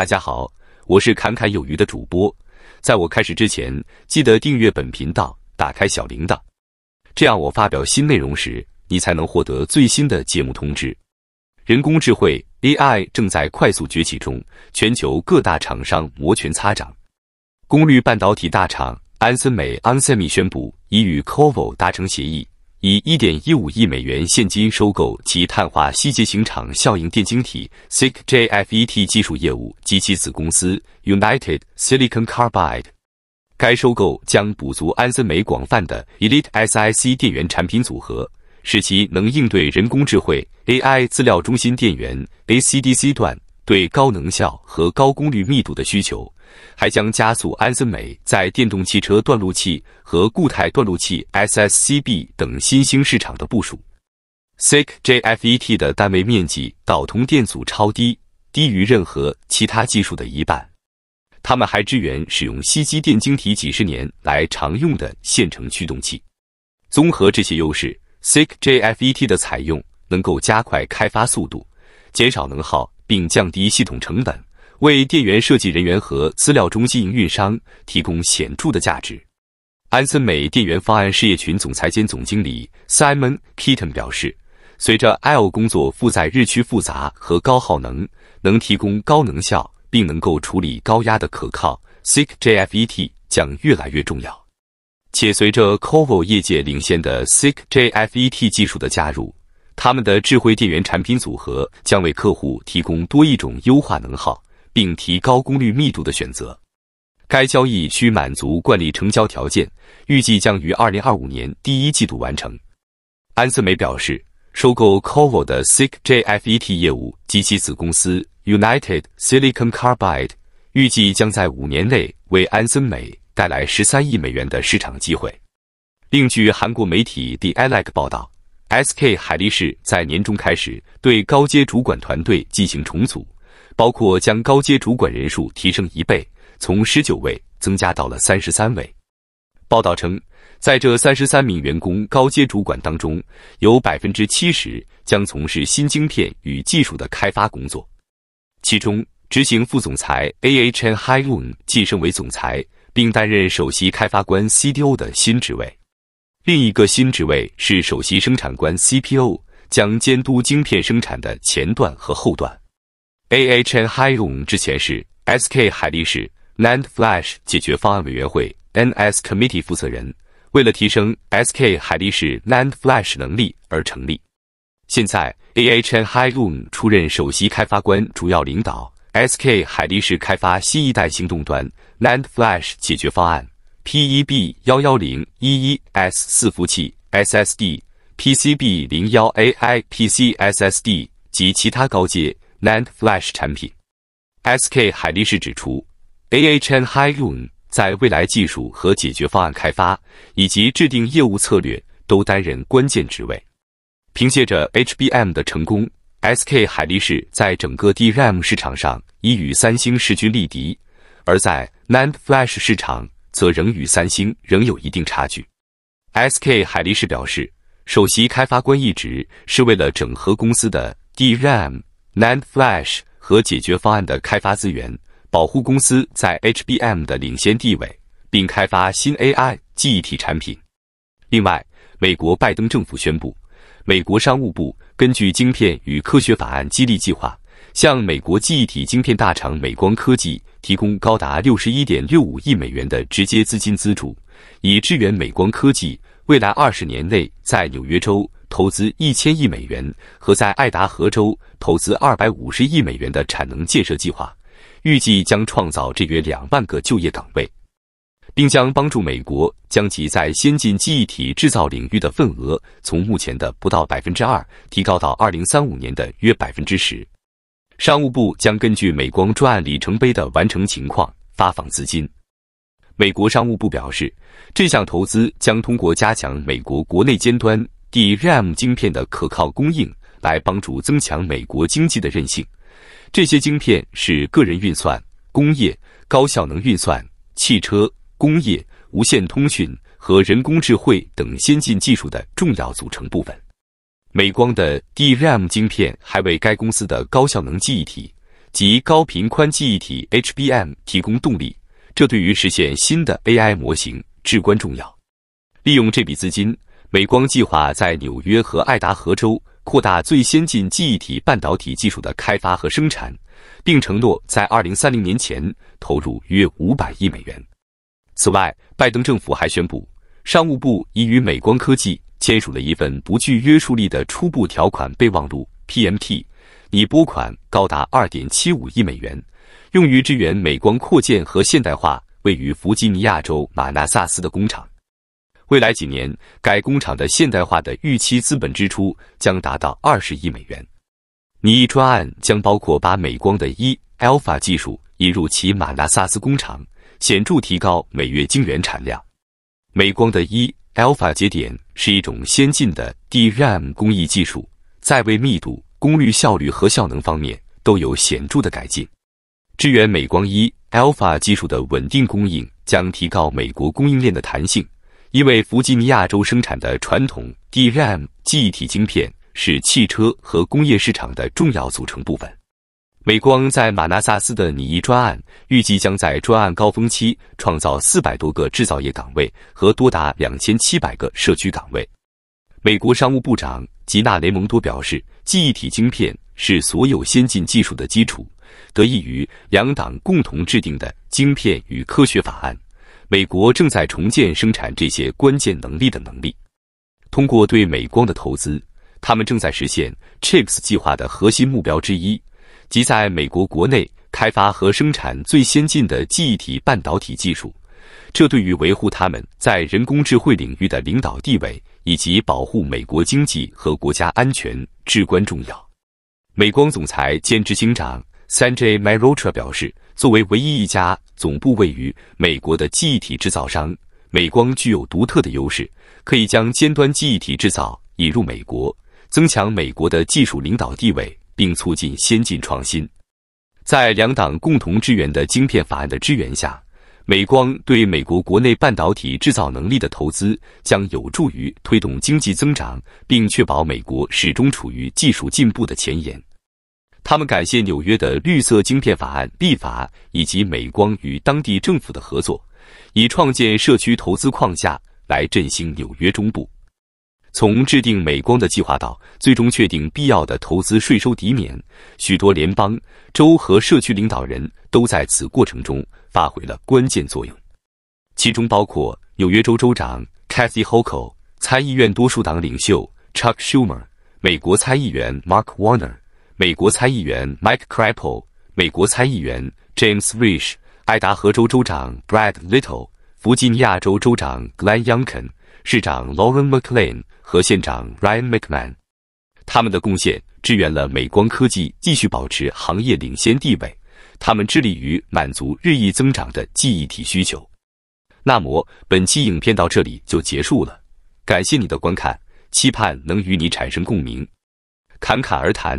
大家好，我是侃侃有余的主播。在我开始之前，记得订阅本频道，打开小铃铛，这样我发表新内容时，你才能获得最新的节目通知。人工智慧 AI 正在快速崛起中，全球各大厂商摩拳擦掌。功率半导体大厂安森美安 n s e m i 宣布已与 c o v o 达成协议。以1.15亿美元现金收购其碳化锡结型场效应电晶体 （SiC JFET） 技术业务及其子公司 United Silicon Carbide。该收购将补足安森美广泛的 Elite SiC 电源产品组合，使其能应对人工智慧 a i 资料中心电源 （ACDC） 段对高能效和高功率密度的需求。还将加速安森美在电动汽车断路器和固态断路器 （SSCB） 等新兴市场的部署。SiC JFET 的单位面积导通电阻超低，低于任何其他技术的一半。他们还支援使用西基电晶体几十年来常用的线程驱动器。综合这些优势，SiC JFET 的采用能够加快开发速度，减少能耗，并降低系统成本。为电源设计人员和资料中心运营商提供显著的价值。安森美电源方案事业群总裁兼总经理 Simon Kiton 表示：“随着 L 工作负载日趋复杂和高耗能，能提供高能效并能够处理高压的可靠 SiC JFET 将越来越重要。且随着 c o v o 业界领先的 SiC JFET 技术的加入，他们的智慧电源产品组合将为客户提供多一种优化能耗。”并提高功率密度的选择。该交易需满足惯例成交条件，预计将于二零二五年第一季度完成。安森美表示，收购 c o v o 的 SiC k JFET 业务及其子公司 United Silicon Carbide，预计将在五年内为安森美带来十三亿美元的市场机会。另据韩国媒体《The l e c 报道，SK 海力士在年中开始对高阶主管团队进行重组。包括将高阶主管人数提升一倍，从十九位增加到了三十三位。报道称，在这三十三名员工高阶主管当中，有百分之七十将从事新晶片与技术的开发工作。其中，执行副总裁 Ahn Hyun 晋升为总裁，并担任首席开发官 CDO 的新职位。另一个新职位是首席生产官 CPO，将监督晶片生产的前段和后段。Ahn h i y o n 之前是 SK 海力士 NAND Flash 解决方案委员会 NS Committee 负责人，为了提升 SK 海力士 NAND Flash 能力而成立。现在 Ahn h i y o n 出任首席开发官，主要领导 SK 海力士开发新一代行动端 NAND Flash 解决方案 PEB 幺幺零一一 S 四服务器 SSD PCB 零幺 AI PC SSD 及其他高阶。NAND Flash 产品，SK 海力士指出，A H N High Noon 在未来技术和解决方案开发以及制定业务策略都担任关键职位。凭借着 HBM 的成功，SK 海力士在整个 DRAM 市场上已与三星势均力敌，而在 NAND Flash 市场则仍与三星仍有一定差距。SK 海力士表示，首席开发官一职是为了整合公司的 DRAM。NAND Flash 和解决方案的开发资源，保护公司在 HBM 的领先地位，并开发新 AI 记忆体产品。另外，美国拜登政府宣布，美国商务部根据《晶片与科学法案激励计划》，向美国记忆体晶片大厂美光科技提供高达六十一点六五亿美元的直接资金资助，以支援美光科技未来二十年内在纽约州。投资一千亿美元和在爱达荷州投资二百五十亿美元的产能建设计划，预计将创造这约两万个就业岗位，并将帮助美国将其在先进记忆体制造领域的份额从目前的不到百分之二提高到二零三五年的约百分之十。商务部将根据美光专案里程碑的完成情况发放资金。美国商务部表示，这项投资将通过加强美国国内尖端。DRAM 晶片的可靠供应，来帮助增强美国经济的韧性。这些晶片是个人运算、工业、高效能运算、汽车工业、无线通讯和人工智能等先进技术的重要组成部分。美光的 DRAM 晶片还为该公司的高效能记忆体及高频宽记忆体 HBM 提供动力，这对于实现新的 AI 模型至关重要。利用这笔资金。美光计划在纽约和爱达荷州扩大最先进记忆体半导体技术的开发和生产，并承诺在二零三零年前投入约五百亿美元。此外，拜登政府还宣布，商务部已与美光科技签署了一份不具约束力的初步条款备忘录 （PMT），拟拨款高达二点七五亿美元，用于支援美光扩建和现代化位于弗吉尼亚州马纳萨斯的工厂。未来几年，该工厂的现代化的预期资本支出将达到二十亿美元。拟专案将包括把美光的 E Alpha 技术引入其马纳萨斯工厂，显著提高每月晶圆产量。美光的 E Alpha 节点是一种先进的 DRAM 工艺技术，在位密度、功率效率和效能方面都有显著的改进。支援美光 E Alpha 技术的稳定供应将提高美国供应链的弹性。因为弗吉尼亚州生产的传统 DRAM 记忆体晶片是汽车和工业市场的重要组成部分。美光在马纳萨斯的拟议专案预计将在专案高峰期创造四百多个制造业岗位和多达两千七百个社区岗位。美国商务部长吉纳雷蒙多表示，记忆体晶片是所有先进技术的基础。得益于两党共同制定的晶片与科学法案。美国正在重建生产这些关键能力的能力。通过对美光的投资，他们正在实现 Chips 计划的核心目标之一，即在美国国内开发和生产最先进的记忆体半导体技术。这对于维护他们在人工智慧领域的领导地位以及保护美国经济和国家安全至关重要。美光总裁兼执行长 Sanjay m a o t r a 表示：“作为唯一一家。”总部位于美国的记忆体制造商美光具有独特的优势，可以将尖端记忆体制造引入美国，增强美国的技术领导地位，并促进先进创新。在两党共同支援的晶片法案的支援下，美光对美国国内半导体制造能力的投资将有助于推动经济增长，并确保美国始终处于技术进步的前沿。他们感谢纽约的绿色晶片法案立法，以及美光与当地政府的合作，以创建社区投资框架来振兴纽约中部。从制定美光的计划到最终确定必要的投资税收抵免，许多联邦州和社区领导人都在此过程中发挥了关键作用，其中包括纽约州州长 Kathy Hochul、参议院多数党领袖 Chuck Schumer、美国参议员 Mark Warner。美国参议员 Mike c r i p p l e 美国参议员 James Risch，爱达荷州州长 Brad Little，弗吉尼亚州州长 Glenn Youngkin，市长 Lauren McLean 和县长 Ryan McMahon，他们的贡献支援了美光科技继续保持行业领先地位。他们致力于满足日益增长的记忆体需求。那么本期影片到这里就结束了，感谢你的观看，期盼能与你产生共鸣，侃侃而谈。